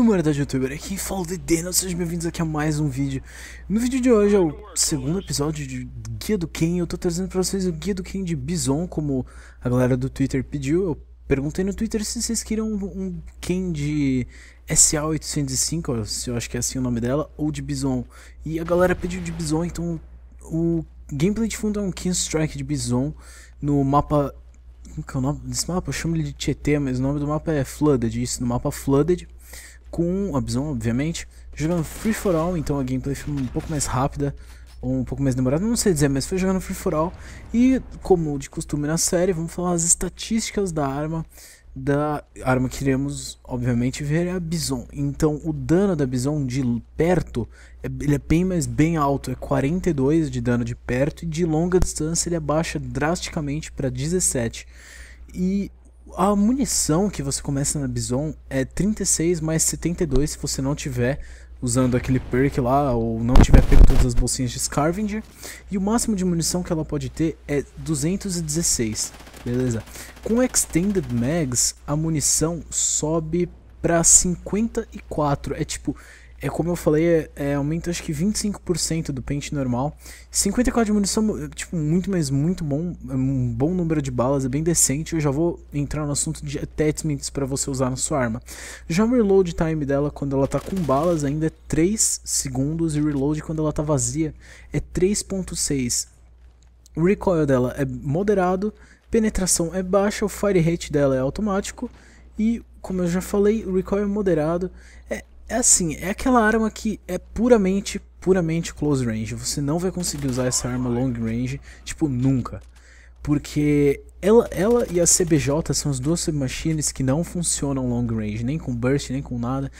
aí, humanidade youtuber, aqui fala de Deno, sejam bem-vindos aqui a mais um vídeo. No vídeo de hoje é o segundo episódio de Guia do Ken, eu tô trazendo pra vocês o Guia do Ken de Bison, como a galera do Twitter pediu. Eu perguntei no Twitter se vocês queriam um, um Ken de SA805, se eu acho que é assim o nome dela, ou de Bison. E a galera pediu de Bison, então o gameplay de fundo é um Ken Strike de Bison no mapa... Como que é o nome desse mapa? Eu chamo ele de Tietê, mas o nome do mapa é Flooded, isso, no mapa Flooded com a Bison, obviamente, jogando Free For All, então a gameplay foi um pouco mais rápida, ou um pouco mais demorada, não sei dizer, mas foi jogando Free For All, e como de costume na série, vamos falar as estatísticas da arma, da arma que iremos, obviamente, ver é a Bison. Então, o dano da Bison de perto, é, ele é bem mais bem alto, é 42 de dano de perto, e de longa distância ele abaixa drasticamente para 17. E a munição que você começa na Bison é 36 mais 72 se você não tiver usando aquele perk lá ou não tiver pego todas as bolsinhas de Scavenger. E o máximo de munição que ela pode ter é 216, beleza? Com Extended Mags, a munição sobe para 54. É tipo, é como eu falei, é, é aumenta acho que 25% do pente normal. 54 de munição, é, tipo, muito, mas muito bom. É um bom número de balas, é bem decente. Eu já vou entrar no assunto de attachments para você usar na sua arma. Já o reload time dela, quando ela tá com balas, ainda é 3 segundos. E o reload, quando ela tá vazia, é 3.6. O recoil dela é moderado, penetração é baixa, o fire rate dela é automático. E, como eu já falei, o recoil é moderado. É, é assim, é aquela arma que é puramente, puramente close range. Você não vai conseguir usar essa arma long range, tipo, nunca. Porque ela, ela e a CBJ são as duas submachines que não funcionam long range, nem com burst, nem com nada.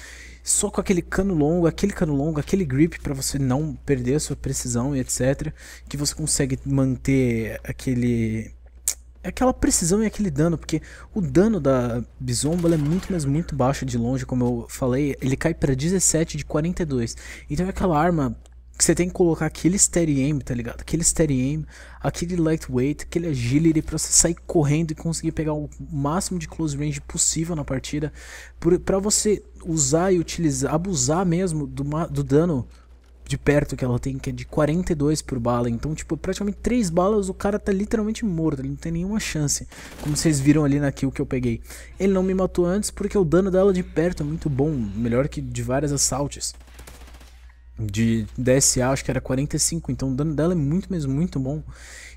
Só com aquele cano longo, aquele cano longo, aquele grip para você não perder a sua precisão e etc. Que você consegue manter aquele é aquela precisão e aquele dano, porque o dano da Bizomba é muito, mas muito baixo de longe, como eu falei, ele cai para 17 de 42. Então é aquela arma que você tem que colocar aquele steady aim, tá ligado? Aquele steady aim, aquele lightweight, aquele agility pra você sair correndo e conseguir pegar o máximo de close range possível na partida, para você usar e utilizar, abusar mesmo do, do dano de perto que ela tem, que é de 42 por bala. Então, tipo, praticamente 3 balas o cara tá literalmente morto, ele não tem nenhuma chance. Como vocês viram ali na kill que eu peguei. Ele não me matou antes porque o dano dela de perto é muito bom, melhor que de várias assaltes. De DSA, acho que era 45, então o dano dela é muito mesmo, muito bom.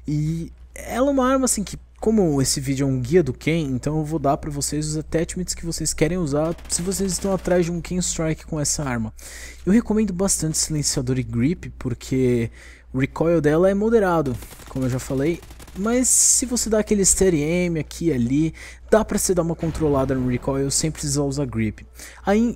E ela é uma arma assim que como esse vídeo é um guia do Ken, então eu vou dar para vocês os attachments que vocês querem usar se vocês estão atrás de um Ken Strike com essa arma. Eu recomendo bastante silenciador e grip, porque o recoil dela é moderado, como eu já falei, mas se você dá aquele steady aqui e ali, dá para você dar uma controlada no recoil sem precisar usar grip. Aí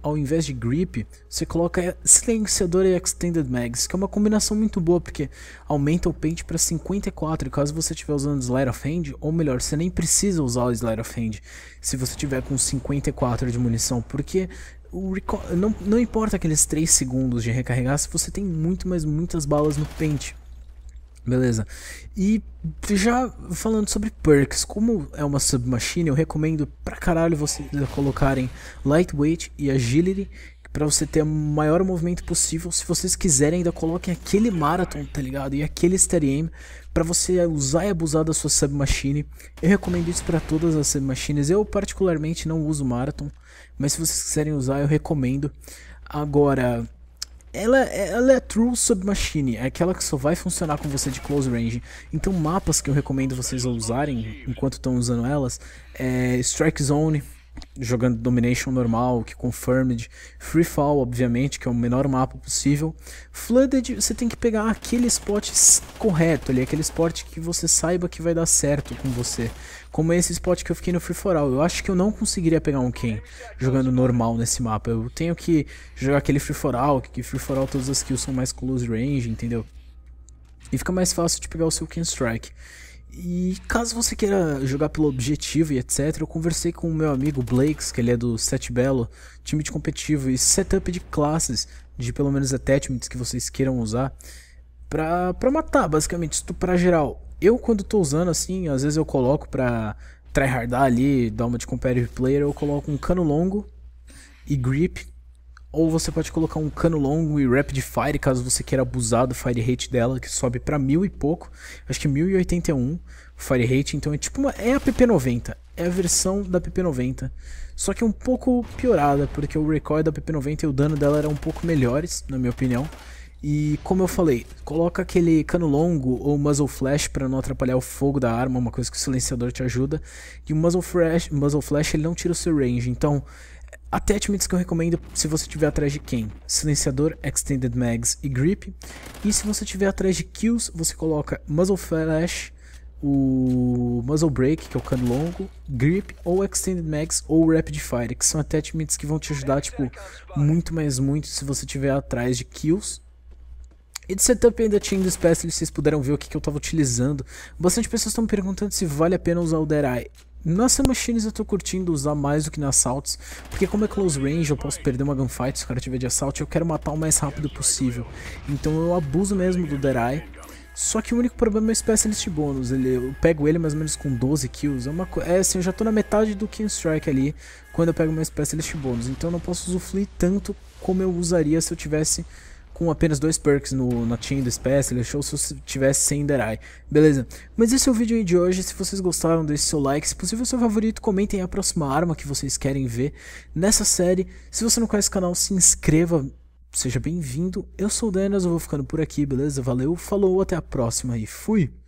ao invés de grip, você coloca silenciador e extended mags, que é uma combinação muito boa porque aumenta o pente para 54 caso você estiver usando Slide of Hand, ou melhor, você nem precisa usar o Slide of Hand se você tiver com 54 de munição, porque não, não importa aqueles 3 segundos de recarregar se você tem muito, mas muitas balas no pente. Beleza. E já falando sobre perks, como é uma submachine, eu recomendo pra caralho vocês colocarem lightweight e agility para você ter o maior movimento possível. Se vocês quiserem, ainda coloquem aquele marathon, tá ligado? E aquele steady aim para você usar e abusar da sua submachine. Eu recomendo isso para todas as submachines. Eu particularmente não uso marathon, mas se vocês quiserem usar, eu recomendo. Agora, ela, é, ela é True Submachine, é aquela que só vai funcionar com você de close range. Então mapas que eu recomendo vocês usarem enquanto estão usando elas é Strike Zone, jogando Domination normal, que Confirmed, Free Fall, obviamente, que é o menor mapa possível. Flooded, você tem que pegar aquele spot correto ali, aquele spot que você saiba que vai dar certo com você. Como esse spot que eu fiquei no Free For All. Eu acho que eu não conseguiria pegar um Ken jogando normal nesse mapa. Eu tenho que jogar aquele Free For All, que Free For All todas as kills são mais close range, entendeu? E fica mais fácil de pegar o seu Ken Strike. E caso você queira jogar pelo objetivo e etc, eu conversei com o meu amigo Blakes, que ele é do Set Belo, time de competitivo e setup de classes, de pelo menos attachments que vocês queiram usar, pra, pra matar, basicamente, para geral. Eu, quando tô usando assim, às vezes eu coloco pra tryhardar ali, dar uma de competitive player, eu coloco um cano longo e grip, ou você pode colocar um cano longo e rapid fire, caso você queira abusar do fire rate dela, que sobe para mil e pouco. Acho que 1081 o fire rate, então é tipo uma, é a PP90, é a versão da PP90. Só que é um pouco piorada, porque o recoil da PP90 e o dano dela eram um pouco melhores, na minha opinião. E como eu falei, coloca aquele cano longo ou muzzle flash para não atrapalhar o fogo da arma, uma coisa que o silenciador te ajuda. E o muzzle flash, muzzle flash ele não tira o seu range, então Attachments que eu recomendo se você tiver atrás de quem? Silenciador, Extended Mags e Grip. E se você tiver atrás de kills, você coloca Muzzle Flash, o Muzzle Break, que é o cano longo, Grip ou Extended Mags ou Rapid Fire, que são attachments que vão te ajudar, tipo, muito mais muito se você tiver atrás de kills. E de setup ainda tinha do Specialist, vocês puderam ver o que, que eu estava utilizando. Bastante pessoas estão me perguntando se vale a pena usar o Dead Eye. Nas machines eu tô curtindo usar mais do que nas assaltos, porque como é close range, eu posso perder uma gunfight se o cara tiver de assalto, eu quero matar o mais rápido possível. Então eu abuso mesmo do Derai. Só que o único problema é o Specialist Bônus, ele, eu pego ele mais ou menos com 12 kills, é, uma, é assim, eu já tô na metade do King Strike ali, quando eu pego meu Specialist Bônus, então eu não posso usufruir tanto como eu usaria se eu tivesse com apenas dois perks no, na team do espécie, ele achou se tivesse sem Enderai. Beleza, mas esse é o vídeo de hoje, se vocês gostaram deixe seu like, se possível seu favorito, comentem a próxima arma que vocês querem ver nessa série. Se você não conhece o canal, se inscreva, seja bem-vindo. Eu sou o Denas, eu vou ficando por aqui, beleza? Valeu, falou, até a próxima e fui!